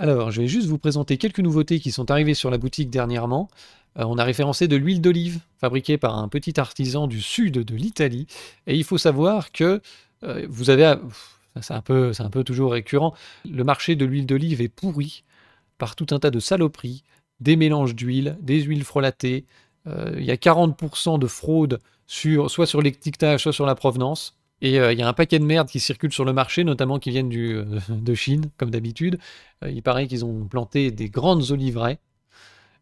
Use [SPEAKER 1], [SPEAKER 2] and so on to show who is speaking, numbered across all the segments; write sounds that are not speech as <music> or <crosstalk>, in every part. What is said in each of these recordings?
[SPEAKER 1] Alors, je vais juste vous présenter quelques nouveautés qui sont arrivées sur la boutique dernièrement. Euh, on a référencé de l'huile d'olive fabriquée par un petit artisan du sud de l'Italie. Et il faut savoir que euh, vous avez... C'est un, peu, un peu toujours récurrent. Le marché de l'huile d'olive est pourri par tout un tas de saloperies, des mélanges d'huile, des huiles frelatées. Euh, il y a 40% de fraude sur, soit sur l'étiquetage, soit sur la provenance. Et il euh, y a un paquet de merde qui circule sur le marché, notamment qui viennent euh, <laughs> de Chine, comme d'habitude. Euh, il paraît qu'ils ont planté des grandes oliveraies.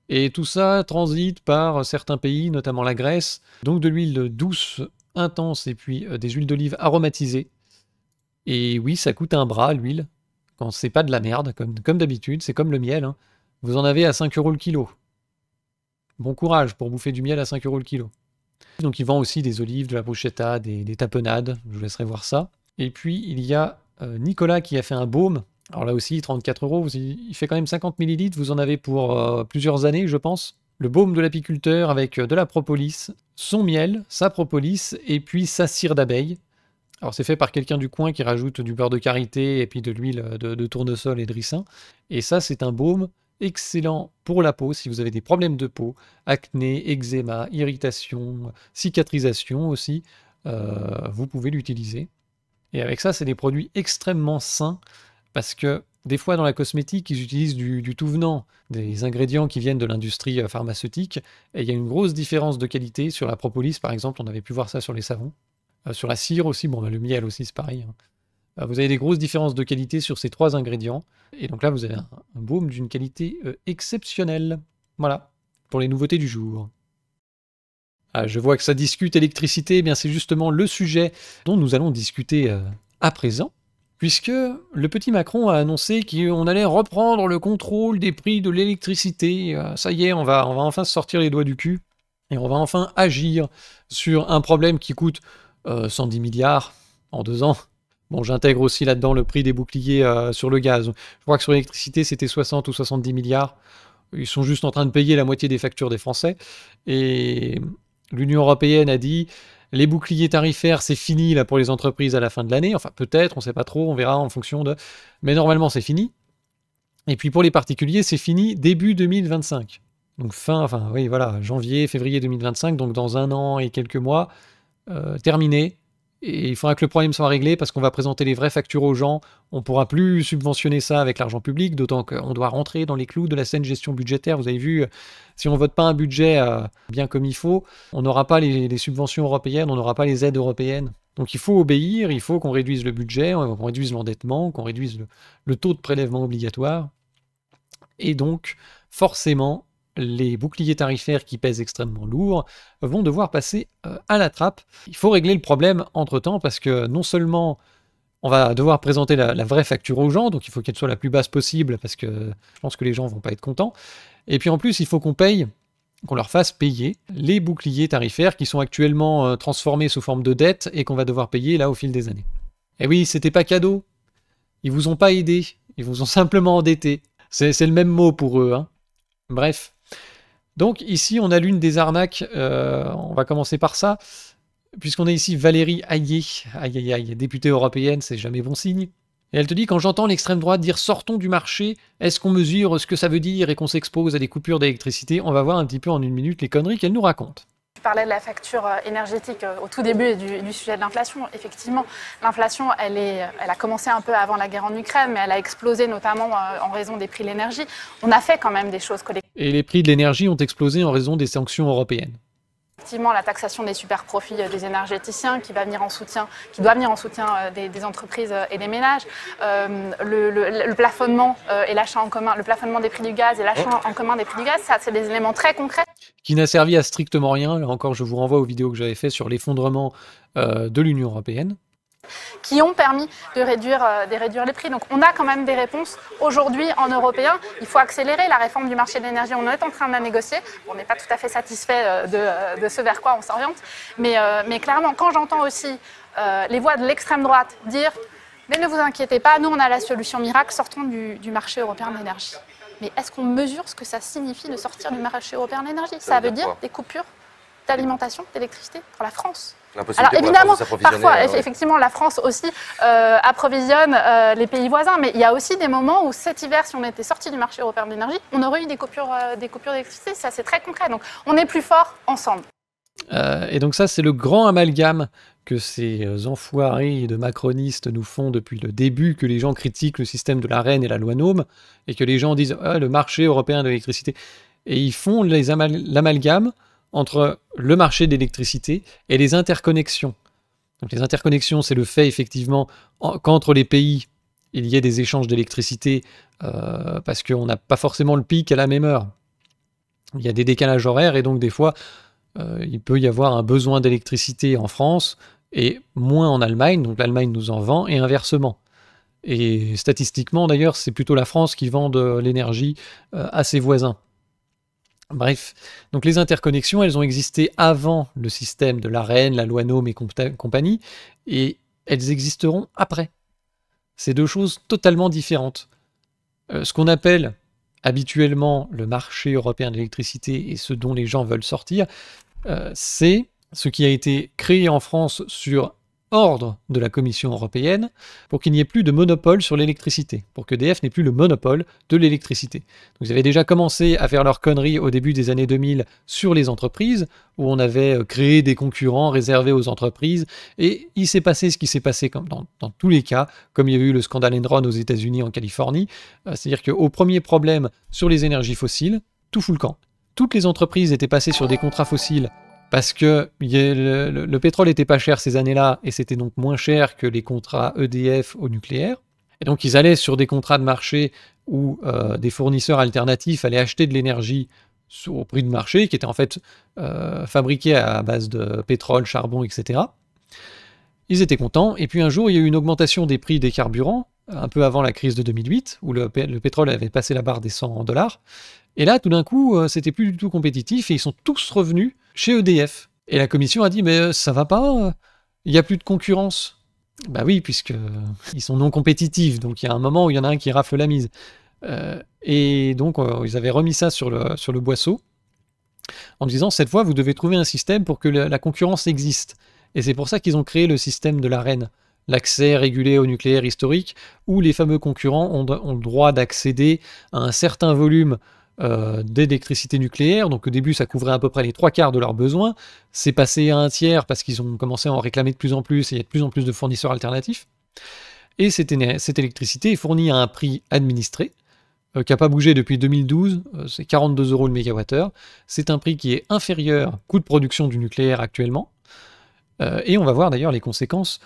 [SPEAKER 1] Et tout ça transite par certains pays, notamment la Grèce. Donc de l'huile douce, intense, et puis des huiles d'olive aromatisées. Et oui, ça coûte un bras, l'huile, quand c'est pas de la merde, comme, comme d'habitude, c'est comme le miel. Hein. Vous en avez à 5 euros le kilo. Bon courage pour bouffer du miel à 5 euros le kilo. Donc il vend aussi des olives, de la bruschetta, des, des tapenades, je vous laisserai voir ça. Et puis il y a euh, Nicolas qui a fait un baume. Alors là aussi, 34 euros, il fait quand même 50 millilitres, vous en avez pour euh, plusieurs années, je pense. Le baume de l'apiculteur avec euh, de la propolis, son miel, sa propolis et puis sa cire d'abeille. Alors c'est fait par quelqu'un du coin qui rajoute du beurre de karité et puis de l'huile de, de tournesol et de ricin. Et ça, c'est un baume excellent pour la peau si vous avez des problèmes de peau, acné, eczéma, irritation, cicatrisation aussi, euh, vous pouvez l'utiliser. Et avec ça, c'est des produits extrêmement sains parce que des fois dans la cosmétique, ils utilisent du, tout venant, des ingrédients qui viennent de l'industrie euh, pharmaceutique, et il y a une grosse différence de qualité. Sur la propolis, par exemple, on avait pu voir ça sur les savons. Euh, sur la cire aussi, bon, le miel aussi, c'est pareil. Hein. Euh, vous avez des grosses différences de qualité sur ces trois ingrédients. Et donc là, vous avez un, baume d'une qualité euh, exceptionnelle. Voilà, pour les nouveautés du jour. Ah, je vois que ça discute électricité, eh bien c'est justement le sujet dont nous allons discuter euh, à présent, puisque le petit Macron a annoncé qu'on allait reprendre le contrôle des prix de l'électricité. ça y est, on va, on va enfin sortir les doigts du cul, et on va enfin agir sur un problème qui coûte 110 milliards en deux ans, Bon, j'intègre aussi là-dedans le prix des boucliers euh, sur le gaz. Je crois que sur l'électricité, c'était 60 ou 70 milliards. Ils sont juste en train de payer la moitié des factures des Français. Et l'Union européenne a dit les boucliers tarifaires, c'est fini là pour les entreprises à la fin de l'année. Enfin, peut-être, on ne sait pas trop, on verra en fonction de. Mais normalement, c'est fini. Et puis pour les particuliers, c'est fini début 2025. Donc fin, enfin oui, voilà, janvier, février 2025, donc dans un an et quelques mois, euh, terminé, il faudra que le problème soit réglé parce qu'on va présenter les vraies factures aux gens. On ne pourra plus subventionner ça avec l'argent public, d'autant qu'on doit rentrer dans les clous de la saine gestion budgétaire. Vous avez vu, euh, si on ne vote pas un budget euh, bien comme il faut, on n'aura pas les, subventions européennes, on n'aura pas les aides européennes. Donc il faut obéir, il faut qu'on réduise le budget, euh, qu'on réduise l'endettement, qu'on réduise le taux de prélèvement obligatoire. Et donc, forcément, les boucliers tarifaires qui pèsent extrêmement lourd vont devoir passer euh, à la trappe. Il faut régler le problème entre-temps parce que non seulement on va devoir présenter la, vraie facture aux gens, donc il faut qu'elle soit la plus basse possible parce que je pense que les gens vont pas être contents. Et puis en plus, il faut qu'on paye, qu'on leur fasse payer les boucliers tarifaires qui sont actuellement euh, transformés sous forme de dette et qu'on va devoir payer là au fil des années. Et eh oui, c'était pas cadeau. Ils vous ont pas aidé, ils vous ont <laughs> simplement endetté. C'est le même mot pour eux. Hein. Bref, donc ici, on a l'une des arnaques. Euh, on va commencer par ça. Puisqu'on est ici Valérie Hayé, aïe aïe aïe, députée européenne, c'est jamais bon signe. Et elle te dit quand j'entends l'extrême droite dire sortons du marché, est-ce qu'on mesure ce que ça veut dire et qu'on s'expose à des coupures d'électricité On va voir un petit peu en une minute les conneries qu'elle nous raconte.
[SPEAKER 2] Tu parlais de la facture euh, énergétique euh, au tout début et du, sujet de l'inflation. Effectivement, l'inflation, elle, euh, elle a commencé un peu avant la guerre en Ukraine, mais elle a explosé notamment en raison des prix de l'énergie. On a fait quand même des choses collectives. Et
[SPEAKER 1] les prix de l'énergie ont explosé en raison des sanctions européennes
[SPEAKER 2] la taxation des super profits euh, des énergéticiens qui va venir en soutien, qui doit venir en soutien euh, des, entreprises euh, et des ménages, le, plafonnement et l'achat en commun, le plafonnement des prix du gaz et l'achat en commun des prix du gaz, ça c'est des éléments très concrets.
[SPEAKER 1] Qui n'a servi à strictement rien. Là encore, je vous renvoie aux vidéos que j'avais fait sur l'effondrement de l'Union européenne
[SPEAKER 2] qui ont permis euh, de réduire, les prix. Donc on a quand même des réponses aujourd'hui en européen. Il faut accélérer la réforme du marché de l'énergie. On est en train de la négocier. On n'est pas tout à fait satisfait euh, euh, de, ce vers quoi on s'oriente. Mais, clairement, quand j'entends aussi les voix de l'extrême droite dire mais ne vous inquiétez pas, nous on a la solution miracle, sortons du, marché européen de l'énergie. Mais est-ce qu'on mesure ce que ça signifie de sortir du marché européen de l'énergie Ça, veut dire, des coupures d'alimentation, d'électricité pour la France. Alors évidemment, parfois, euh, effectivement, la France aussi euh, approvisionne euh, les pays voisins, mais il y a aussi des moments où cet hiver, si on était sorti du marché européen de l'énergie, on aurait eu des coupures, d'électricité. Ça, c'est très concret. Donc, on est plus fort ensemble.
[SPEAKER 1] et donc ça, c'est le grand amalgame que ces enfoirés de macronistes nous font depuis le début, que les gens critiquent le système de la reine et la loi Nôme, et que les gens disent ah, le marché européen de l'électricité. Et ils font l'amalgame entre le marché d'électricité et les interconnexions. Donc les interconnexions, c'est le fait effectivement qu'entre les pays, il y ait des échanges d'électricité euh, parce qu'on n'a pas forcément le pic à la même heure. Il y a des décalages horaires et donc des fois, euh, il peut y avoir un besoin d'électricité en France et moins en Allemagne, donc l'Allemagne nous en vend et inversement. Et statistiquement d'ailleurs, c'est plutôt la France qui vend de l'énergie euh, à ses voisins. Bref, donc les interconnexions, elles ont existé avant le système de l'arène, la loi Nome et compagnie, et elles existeront après. C'est deux choses totalement différentes. Euh, ce qu'on appelle habituellement le marché européen de l'électricité et ce dont les gens veulent sortir, euh, c'est ce qui a été créé en France sur ordre de la Commission européenne pour qu'il n'y ait plus de monopole sur l'électricité, pour que DF n'ait plus le monopole de l'électricité. Ils avaient déjà commencé à faire leur conneries au début des années 2000 sur les entreprises, où on avait euh, créé des concurrents réservés aux entreprises, et il s'est passé ce qui s'est passé comme dans, tous les cas, comme il y a eu le scandale Enron aux États-Unis, en Californie, euh, c'est-à-dire qu'au premier problème sur les énergies fossiles, tout fout le camp. Toutes les entreprises étaient passées sur des contrats fossiles parce que le, pétrole n'était pas cher ces années-là, et c'était donc moins cher que les contrats EDF au nucléaire. Et donc ils allaient sur des contrats de marché où euh, des fournisseurs alternatifs allaient acheter de l'énergie au prix de marché, qui était en fait fabriqué euh, fabriquée à base de pétrole, charbon, etc. Ils étaient contents. Et puis un jour, il y a eu une augmentation des prix des carburants, un peu avant la crise de 2008, où le, le pétrole avait passé la barre des 100 dollars. Et là, tout d'un coup, euh, c'était plus du tout compétitif et ils sont tous revenus chez EDF. Et la commission a dit mais euh, ça va pas, euh, il n'y a plus de concurrence. Bah oui, puisque euh, ils sont non compétitifs, donc il y a un moment où il y en a un qui rafle la mise. et donc ils avaient remis ça sur le, sur le boisseau en disant cette fois vous devez trouver un système pour que la, concurrence existe. Et c'est pour ça qu'ils ont créé le système de reine, l'accès régulé au nucléaire historique, où les fameux concurrents ont, ont le droit d'accéder à un certain volume euh, d'électricité nucléaire. Donc au début, ça couvrait à peu près les trois quarts de leurs besoins. C'est passé à un tiers parce qu'ils ont commencé à en réclamer de plus en plus et il y a de plus en plus de fournisseurs alternatifs. Et cette, électricité est fournie à un prix administré euh, qui n'a pas bougé depuis 2012, euh, c'est 42 euros le mégawattheure. C'est un prix qui est inférieur au coût de production du nucléaire actuellement. et on va voir d'ailleurs les conséquences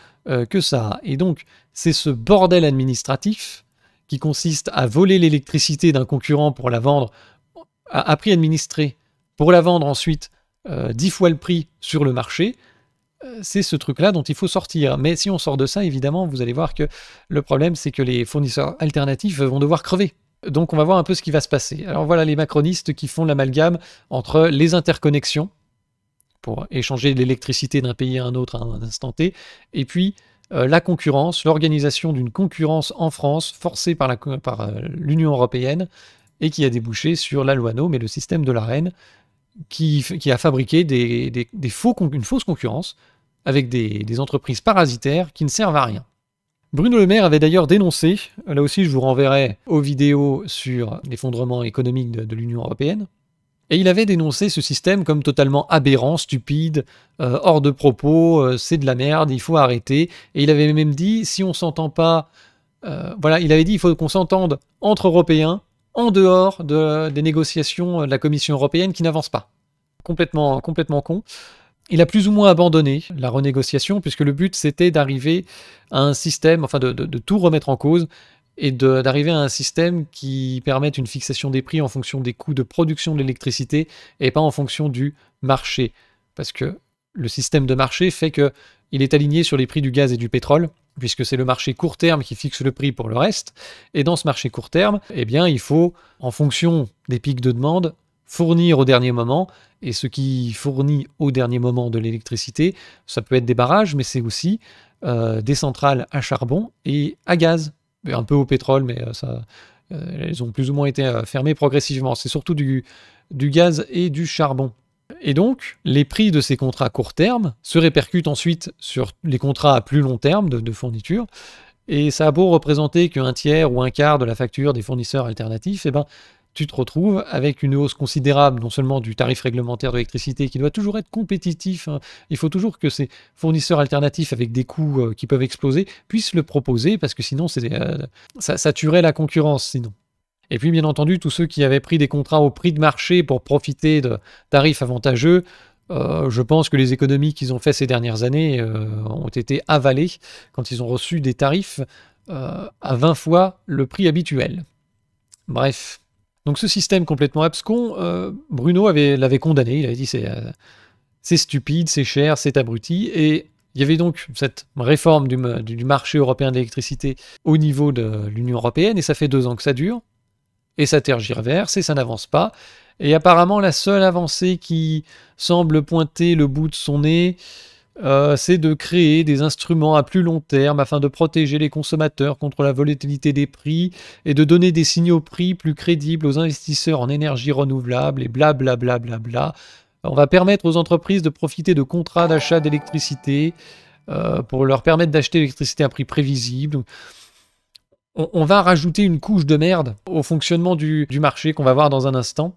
[SPEAKER 1] que ça a. Et donc, c'est ce bordel administratif qui consiste à voler l'électricité d'un concurrent pour la vendre à, prix administré, pour la vendre ensuite euh, dix fois le prix sur le marché, euh, c'est ce truc-là dont il faut sortir. Mais si on sort de ça, évidemment, vous allez voir que le problème, c'est que les fournisseurs alternatifs vont devoir crever. Donc on va voir un peu ce qui va se passer. Alors voilà les macronistes qui font l'amalgame entre les interconnexions, pour échanger l'électricité d'un pays à un autre à un instant T, et puis euh, la concurrence, l'organisation d'une concurrence en France forcée par euh, l'Union européenne et qui a débouché sur la loi No et le système de la reine qui, a fabriqué une fausse concurrence avec des, entreprises parasitaires qui ne servent à rien. Bruno Le Maire avait d'ailleurs dénoncé, là aussi je vous renverrai aux vidéos sur l'effondrement économique de l'Union européenne, et il avait dénoncé ce système comme totalement aberrant, stupide, euh, hors de propos, euh, c'est de la merde, il faut arrêter. Et il avait même dit, si on s'entend pas, euh, voilà, il avait dit, il faut qu'on s'entende entre Européens, en dehors des négociations de la Commission européenne qui n'avance pas. Complètement, complètement con. Il a plus ou moins abandonné la renégociation, puisque le but c'était d'arriver à un système, enfin de, tout remettre en cause et d'arriver à un système qui permette une fixation des prix en fonction des coûts de production de l'électricité et pas en fonction du marché. Parce que le système de marché fait que il est aligné sur les prix du gaz et du pétrole, puisque c'est le marché court terme qui fixe le prix pour le reste. Et dans ce marché court terme, eh bien, il faut, en fonction des pics de demande, fournir au dernier moment. Et ce qui fournit au dernier moment de l'électricité, ça peut être des barrages, mais c'est aussi euh, des centrales à charbon et à gaz un peu au pétrole, mais euh, ça, euh, elles ont plus ou moins été euh, fermées progressivement. C'est surtout du, du gaz et du charbon. Et donc, les prix de ces contrats court terme se répercutent ensuite sur les contrats à plus long terme de, fourniture. Et ça a beau représenter qu'un tiers ou un quart de la facture des fournisseurs alternatifs, et eh ben, tu te retrouves avec une hausse considérable non seulement du tarif réglementaire d'électricité qui doit toujours être compétitif, hein. il faut toujours que ces fournisseurs alternatifs avec des coûts euh, qui peuvent exploser puissent le proposer parce que sinon euh, ça, tuerait la concurrence sinon. Et puis bien entendu tous ceux qui avaient pris des contrats au prix de marché pour profiter de tarifs avantageux euh, je pense que les économies qu'ils ont fait ces dernières années ont été avalées quand ils ont reçu des tarifs à 20 fois le prix habituel. Bref. Donc ce système complètement abscon, euh, Bruno l'avait condamné, il avait dit euh, c'est stupide, c'est cher, c'est abruti, et il y avait donc cette réforme du, marché européen de l'électricité au niveau de l'Union européenne, et ça fait deux ans que ça dure, et ça tergiverse, et ça n'avance pas, et apparemment la seule avancée qui semble pointer le bout de son nez, euh, c'est de créer des instruments à plus long terme afin de protéger les consommateurs contre la volatilité des prix et de donner des signaux prix plus crédibles aux investisseurs en énergie renouvelable et blablabla. Bla bla bla On va permettre aux entreprises de profiter de contrats d'achat d'électricité euh, pour leur permettre d'acheter l'électricité à prix prévisible on, va rajouter une couche de merde au fonctionnement du, du marché qu'on va voir dans un instant.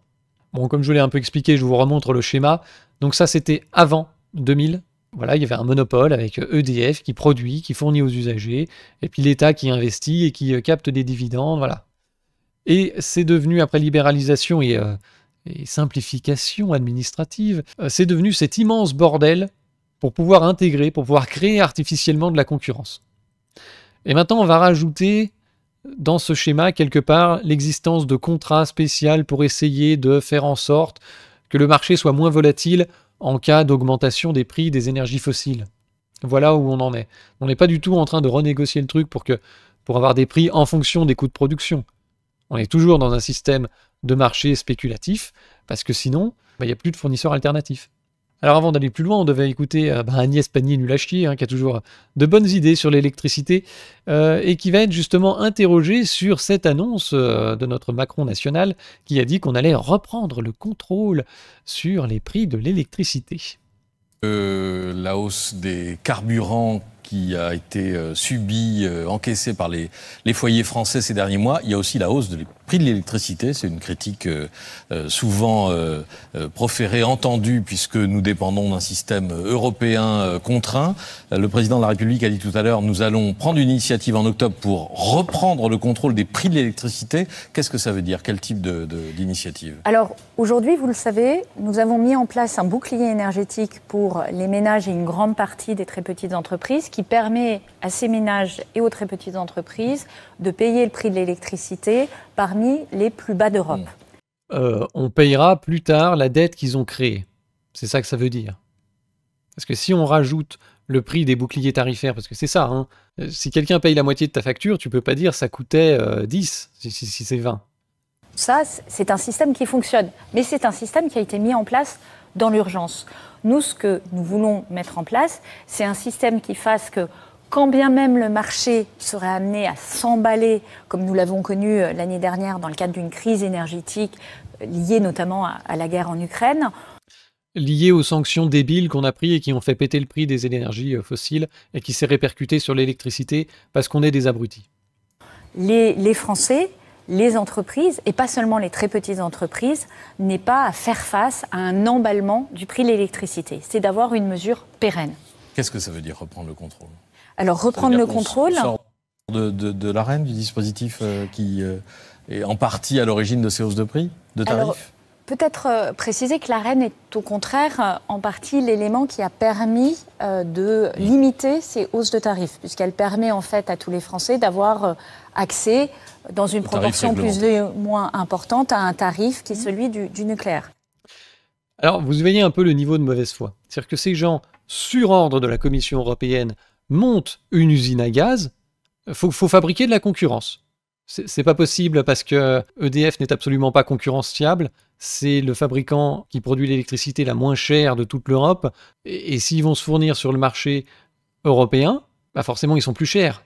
[SPEAKER 1] Bon, comme je vous l'ai un peu expliqué, je vous remontre le schéma. Donc ça, c'était avant 2000 voilà, il y avait un monopole avec EDF euh, e qui produit, qui fournit aux usagers, et puis l'État qui investit et qui euh, capte des dividendes, voilà. Et c'est devenu, après libéralisation et, euh, simplification administrative, c'est devenu cet immense bordel pour pouvoir intégrer, pour pouvoir créer artificiellement de la concurrence. Et maintenant, on va rajouter dans ce schéma, quelque part, l'existence de contrats spéciaux pour essayer de faire en sorte que le marché soit moins volatile en cas d'augmentation des prix des énergies fossiles. Voilà où on en est. On n'est pas du tout en train de renégocier le truc pour, que, pour avoir des prix en fonction des coûts de production. On est toujours dans un système de marché spéculatif, parce que sinon, bah, il n'y a plus de fournisseurs alternatifs. Alors avant d'aller plus loin, on devait écouter euh, bah, Agnès Pannier nul hein, qui a toujours euh, de bonnes idées sur l'électricité, euh, et qui va être justement interrogé sur cette annonce de notre Macron national, qui a dit qu'on allait reprendre le contrôle sur les prix de l'électricité. la hausse des carburants qui a été subie, encaissée par les, les foyers français ces derniers mois, il y a aussi la hausse de, prix de l'électricité, c'est une critique euh, euh, souvent euh, proférée, entendue, puisque nous dépendons d'un système européen contraint. Le président de la République a dit tout à l'heure, nous allons prendre une initiative en octobre pour reprendre le contrôle des prix de l'électricité. Qu'est-ce que ça veut dire Quel type d'initiative
[SPEAKER 3] Alors aujourd'hui, vous le savez, nous avons mis en place un bouclier énergétique pour les ménages et une grande partie des très petites entreprises qui permet à ces ménages et aux très petites entreprises de payer le prix de l'électricité parmi les plus bas d'Europe. Mmh.
[SPEAKER 1] Euh, on payera plus tard la dette qu'ils ont créée. C'est ça que ça veut dire. Parce que si on rajoute le prix des boucliers tarifaires, parce que c'est ça, hein, euh, si quelqu'un paye la moitié de ta facture, tu peux pas dire ça coûtait 10 euh, si, si c'est 20.
[SPEAKER 3] Ça, c'est un système qui fonctionne, mais c'est un système qui a été mis en place dans l'urgence. Nous, ce que nous voulons mettre en place, c'est un système qui fasse que quand bien même le marché serait amené à s'emballer, comme nous l'avons connu euh, l'année dernière dans le cadre d'une crise énergétique euh, liée notamment à la guerre en Ukraine,
[SPEAKER 1] Liée aux sanctions débiles qu'on a prises et qui ont fait péter le prix des énergies euh, fossiles et qui s'est répercuté sur l'électricité parce qu'on est des abrutis.
[SPEAKER 3] Les, les, Français, les entreprises, et pas seulement les très petites entreprises, n'est pas à faire face à un emballement du prix de l'électricité. C'est d'avoir une mesure pérenne.
[SPEAKER 1] Qu'est-ce que ça veut dire reprendre le contrôle
[SPEAKER 3] alors reprendre le contrôle. Sort
[SPEAKER 1] de, de, l'arène, du dispositif euh, qui euh, est en partie à l'origine de ces hausses de prix, de tarifs
[SPEAKER 3] Peut-être euh, préciser que l'arène est au contraire en partie l'élément qui a permis de limiter ces hausses de tarifs, puisqu'elle permet en fait à tous les Français d'avoir accès, dans une proportion plus ou moins importante, à un tarif qui est celui du, du nucléaire.
[SPEAKER 1] Alors vous voyez un peu le niveau de mauvaise foi. C'est-à-dire que ces gens, sur ordre de la Commission européenne, monte une usine à gaz, faut, faut fabriquer de la concurrence. C'est pas possible parce que EDF n'est absolument pas concurrentiable. C'est le fabricant qui produit l'électricité la moins chère de toute l'Europe. Et, s'ils vont se fournir sur le marché européen, bah forcément ils sont plus chers.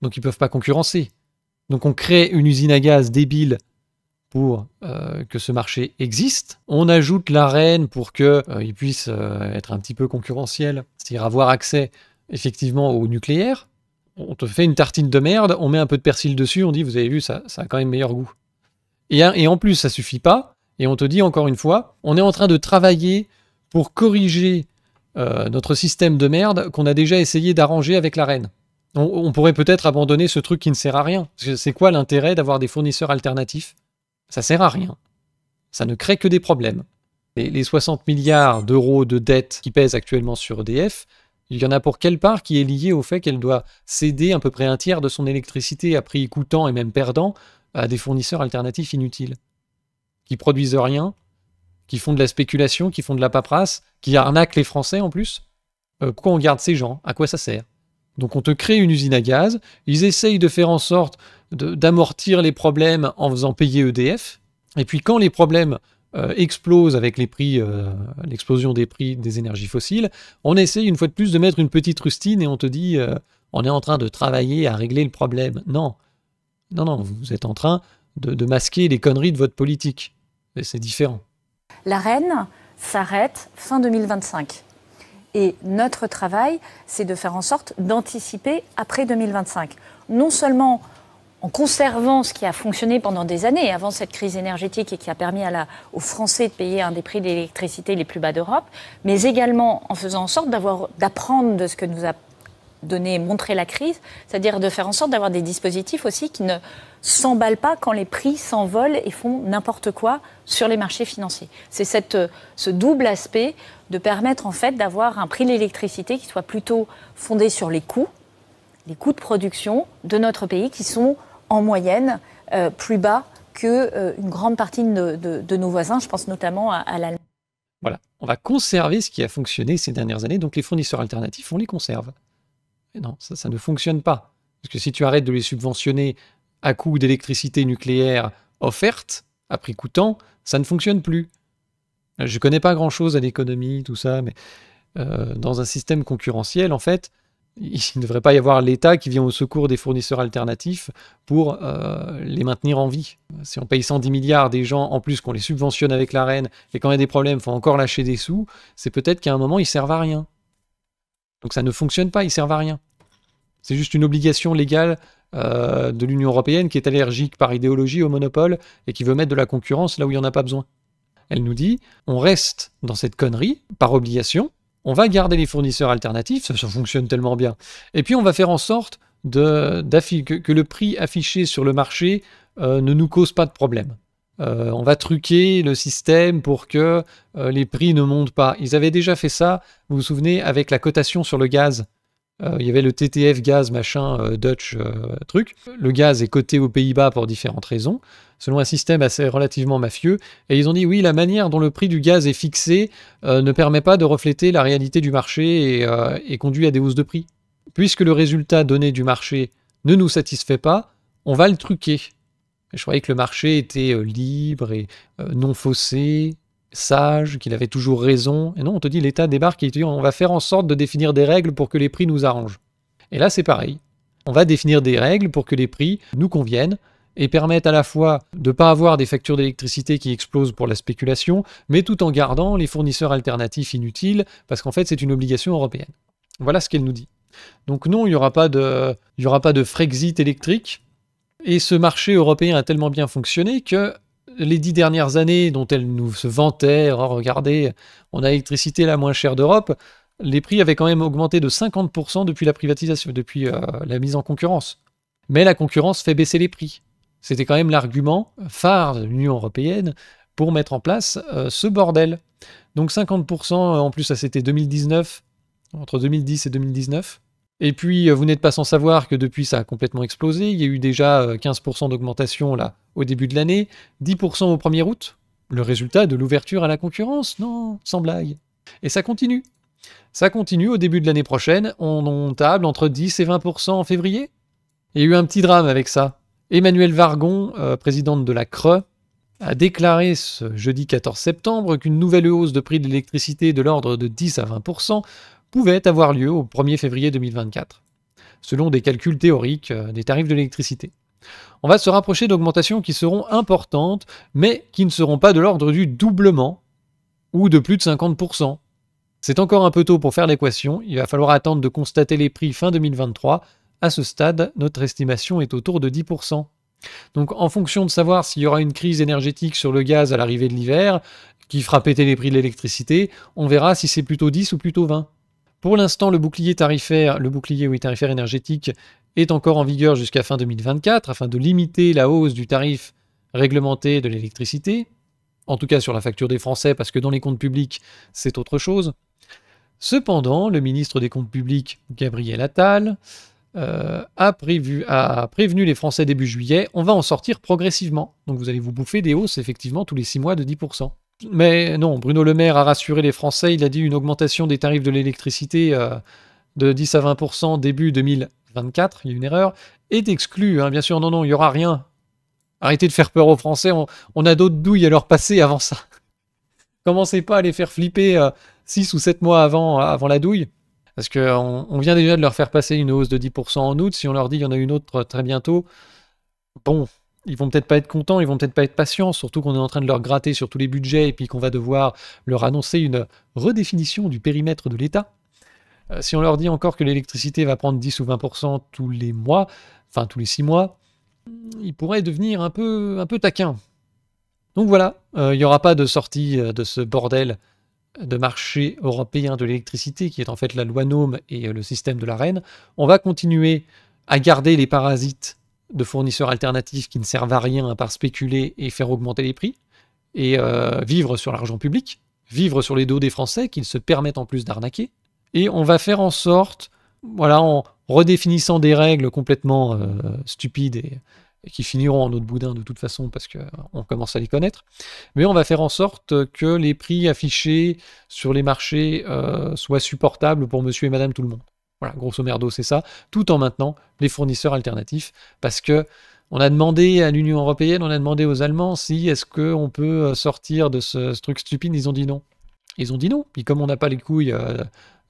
[SPEAKER 1] Donc ils peuvent pas concurrencer. Donc on crée une usine à gaz débile pour euh, que ce marché existe. On ajoute l'arène pour que euh, il puisse euh, être un petit peu concurrentiel, c'est-à-dire avoir accès effectivement au nucléaire, on te fait une tartine de merde, on met un peu de persil dessus, on dit vous avez vu, ça, ça a quand même meilleur goût. Et, hein, en plus, ça suffit pas, et on te dit encore une fois, on est en train de travailler pour corriger euh, notre système de merde qu'on a déjà essayé d'arranger avec la reine. On, pourrait peut-être abandonner ce truc qui ne sert à rien. C'est quoi l'intérêt d'avoir des fournisseurs alternatifs Ça sert à rien. Ça ne crée que des problèmes. Les, les 60 milliards d'euros de dettes qui pèsent actuellement sur EDF, il y en a pour quelle part qui est liée au fait qu'elle doit céder à peu près un tiers de son électricité à prix coûtant et même perdant à des fournisseurs alternatifs inutiles, qui produisent rien, qui font de la spéculation, qui font de la paperasse, qui arnaquent les Français en plus. Euh, pourquoi on garde ces gens À quoi ça sert donc on te crée une usine à gaz, ils essayent de faire en sorte d'amortir les problèmes en faisant payer EDF, et puis quand les problèmes euh, explose avec les prix, euh, l'explosion des prix des énergies fossiles, on essaye une fois de plus de mettre une petite rustine et on te dit euh, on est en train de travailler à régler le problème. Non, non, non, vous êtes en train de, masquer les conneries de votre politique. c'est différent.
[SPEAKER 3] La reine s'arrête fin 2025. Et notre travail, c'est de faire en sorte d'anticiper après 2025. Non seulement en conservant ce qui a fonctionné pendant des années avant cette crise énergétique et qui a permis aux Français de payer un des prix de l'électricité les plus bas d'Europe, mais également en faisant en sorte d'apprendre de ce que nous a donné, montré la crise, c'est-à-dire de faire en sorte d'avoir des dispositifs aussi qui ne s'emballent pas quand les prix s'envolent et font n'importe quoi sur les marchés financiers. C'est ce double aspect de permettre en fait d'avoir un prix de l'électricité qui soit plutôt fondé sur les coûts, les coûts de production de notre pays qui sont en moyenne euh, plus bas qu'une euh, une grande partie de, nos voisins. Je pense notamment à, à l'Allemagne.
[SPEAKER 1] Voilà, on va conserver ce qui a fonctionné ces dernières années. Donc les fournisseurs alternatifs, on les conserve. Mais non, ça, ça ne fonctionne pas. Parce que si tu arrêtes de les subventionner à coût d'électricité nucléaire offerte, à prix coûtant, ça ne fonctionne plus. Je ne connais pas grand-chose à l'économie, tout ça, mais euh, dans un système concurrentiel, en fait, il ne devrait pas y avoir l'État qui vient au secours des fournisseurs alternatifs pour euh, les maintenir en vie. Si on paye 110 milliards des gens, en plus qu'on les subventionne avec la reine, et quand il y a des problèmes, il faut encore lâcher des sous, c'est peut-être qu'à un moment, ils servent à rien. Donc ça ne fonctionne pas, ils servent à rien. C'est juste une obligation légale euh, de l'Union européenne qui est allergique par idéologie au monopole et qui veut mettre de la concurrence là où il n'y en a pas besoin. Elle nous dit, on reste dans cette connerie par obligation, on va garder les fournisseurs alternatifs, ça, fonctionne tellement bien. Et puis on va faire en sorte que, le prix affiché sur le marché euh, ne nous cause pas de problème. Euh, on va truquer le système pour que euh, les prix ne montent pas. Ils avaient déjà fait ça, vous vous souvenez, avec la cotation sur le gaz. Euh, il y avait le TTF gaz machin euh, Dutch euh, truc. Le gaz est coté aux Pays-Bas pour différentes raisons, selon un système assez relativement mafieux. Et ils ont dit oui, la manière dont le prix du gaz est fixé ne permet pas de refléter la réalité du marché et, et conduit à des hausses de prix. Puisque le résultat donné du marché ne nous satisfait pas, on va le truquer. Je croyais que le marché était libre et non faussé sage, qu'il avait toujours raison. Et non, on te dit l'État débarque et dit on va faire en sorte de définir des règles pour que les prix nous arrangent. Et là, c'est pareil. On va définir des règles pour que les prix nous conviennent et permettent à la fois de ne pas avoir des factures d'électricité qui explosent pour la spéculation, mais tout en gardant les fournisseurs alternatifs inutiles, parce qu'en fait c'est une obligation européenne. Voilà ce qu'elle nous dit. Donc non, il n'y aura pas de, aura pas de Frexit électrique. Et ce marché européen a tellement bien fonctionné que les dix dernières années dont elle nous se vantait, oh, regardez, on a l'électricité la moins chère d'Europe, les prix avaient quand même augmenté de 50% depuis la privatisation, depuis euh, la mise en concurrence. Mais la concurrence fait baisser les prix. C'était quand même l'argument phare de l'Union européenne pour mettre en place euh, ce bordel. Donc 50%, euh, en plus ça c'était 2019, entre 2010 et 2019. Et puis, euh, vous n'êtes pas sans savoir que depuis, ça a complètement explosé. Il y a eu déjà 15% euh, d'augmentation là au début de l'année, 10% au 1er août. Le résultat de l'ouverture à la concurrence, non, sans blague. Et ça continue. Ça continue au début de l'année prochaine. On, en table entre 10 et 20% en février. Il y a eu un petit drame avec ça. Emmanuel Vargon, euh, présidente de la CRE, a déclaré ce jeudi 14 septembre qu'une nouvelle hausse de prix de l'électricité de l'ordre de 10 à 20% pouvait avoir lieu au 1er février 2024, selon des calculs théoriques euh, des tarifs de l'électricité. On va se rapprocher d'augmentations qui seront importantes, mais qui ne seront pas de l'ordre du doublement ou de plus de 50%. C'est encore un peu tôt pour faire l'équation, il va falloir attendre de constater les prix fin 2023. À ce stade, notre estimation est autour de 10%. Donc en fonction de savoir s'il y aura une crise énergétique sur le gaz à l'arrivée de l'hiver, qui fera péter les prix de l'électricité, on verra si c'est plutôt 10 ou plutôt 20. Pour l'instant, le bouclier tarifaire, le bouclier oui, tarifaire énergétique est encore en vigueur jusqu'à fin 2024 afin de limiter la hausse du tarif réglementé de l'électricité, en tout cas sur la facture des Français parce que dans les comptes publics, c'est autre chose. Cependant, le ministre des Comptes publics, Gabriel Attal, euh, a, prévu, a prévenu les Français début juillet, on va en sortir progressivement. Donc vous allez vous bouffer des hausses effectivement tous les 6 mois de 10%. Mais non, Bruno Le Maire a rassuré les Français. Il a dit une augmentation des tarifs de l'électricité euh, de 10 à 20 début 2024. Il y a une erreur. Est exclu, hein, bien sûr. Non, non, il n'y aura rien. Arrêtez de faire peur aux Français. On, a d'autres douilles à leur passer avant ça. <laughs> Commencez pas à les faire flipper 6 euh, ou 7 mois avant, avant la douille. Parce qu'on euh, on vient déjà de leur faire passer une hausse de 10% en août. Si on leur dit qu'il y en a une autre très bientôt, bon, ils vont peut-être pas être contents, ils vont peut-être pas être patients, surtout qu'on est en train de leur gratter sur tous les budgets et puis qu'on va devoir leur annoncer une redéfinition du périmètre de l'État. Euh, si on leur dit encore que l'électricité va prendre 10 ou 20% tous les mois, enfin tous les 6 mois, ils pourraient devenir un peu, un peu taquins. Donc voilà, euh, il n'y aura pas de sortie euh, de ce bordel de marché européen de l'électricité qui est en fait la loi NOME et le système de la reine. On va continuer à garder les parasites de fournisseurs alternatifs qui ne servent à rien à part spéculer et faire augmenter les prix, et euh, vivre sur l'argent public, vivre sur les dos des Français qu'ils se permettent en plus d'arnaquer. Et on va faire en sorte, voilà, en redéfinissant des règles complètement euh, stupides et, qui finiront en autre boudin de toute façon parce qu'on euh, commence à les connaître, mais on va faire en sorte que les prix affichés sur les marchés soient supportables pour monsieur et madame tout le monde. Voilà, grosso merdo, c'est ça, tout en maintenant les fournisseurs alternatifs, parce que on a demandé à l'Union européenne, on a demandé aux Allemands si est-ce qu'on peut euh, sortir de ce, truc stupide, ils ont dit non. Ils ont dit non. Puis comme on n'a pas les couilles euh,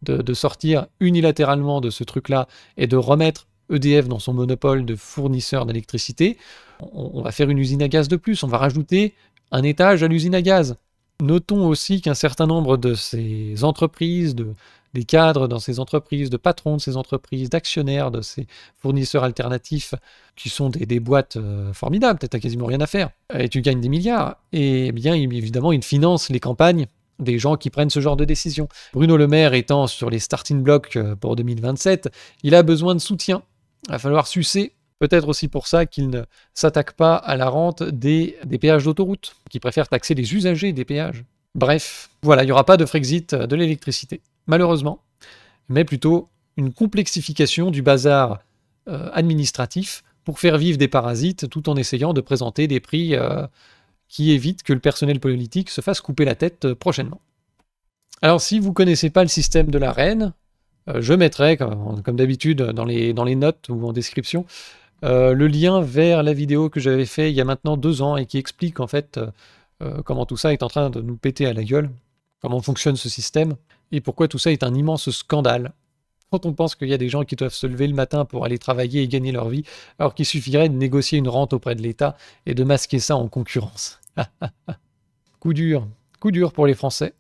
[SPEAKER 1] de, sortir unilatéralement de ce truc-là et de remettre EDF dans son monopole de fournisseur d'électricité, on, va faire une usine à gaz de plus, on va rajouter un étage à l'usine à gaz. Notons aussi qu'un certain nombre de ces entreprises, de, des cadres dans ces entreprises, de patrons de ces entreprises, d'actionnaires de ces fournisseurs alternatifs qui sont des, boîtes euh, formidables, peut-être quasiment rien à faire, et tu gagnes des milliards. Et eh bien évidemment, ils financent les campagnes des gens qui prennent ce genre de décision. Bruno Le Maire étant sur les starting blocks euh, pour 2027, il a besoin de soutien. Il va falloir sucer Peut-être aussi pour ça qu'il ne s'attaque pas à la rente des, péages d'autoroute, qui préfèrent taxer les usagers des péages. Bref, voilà, il n'y aura pas de Frexit euh, de l'électricité malheureusement, mais plutôt une complexification du bazar euh, administratif pour faire vivre des parasites tout en essayant de présenter des prix euh, qui évitent que le personnel politique se fasse couper la tête euh, prochainement. Alors si vous ne connaissez pas le système de la reine, je mettrai, comme, d'habitude, dans les, dans les notes ou en description, le lien vers la vidéo que j'avais fait il y a maintenant deux ans et qui explique en fait comment tout ça est en train de nous péter à la gueule, comment fonctionne ce système et pourquoi tout ça est un immense scandale. Quand on pense qu'il y a des gens qui doivent se lever le matin pour aller travailler et gagner leur vie, alors qu'il suffirait de négocier une rente auprès de l'État et de masquer ça en concurrence. <laughs> coup dur, coup dur pour les Français.